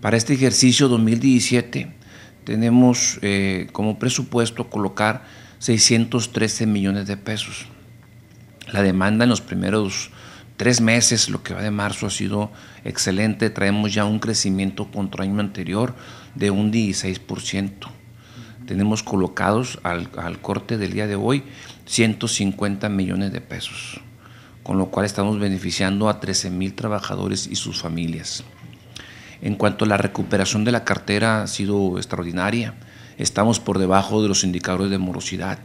Para este ejercicio 2017 tenemos eh, como presupuesto colocar 613 millones de pesos. La demanda en los primeros tres meses, lo que va de marzo, ha sido excelente. Traemos ya un crecimiento contra año anterior de un 16%. Tenemos colocados al, al, corte del día de hoy 150 millones de pesos, con lo cual estamos beneficiando a 13 mil trabajadores y sus familias. En cuanto a la recuperación de la cartera ha sido extraordinaria. Estamos por debajo de los indicadores de morosidad.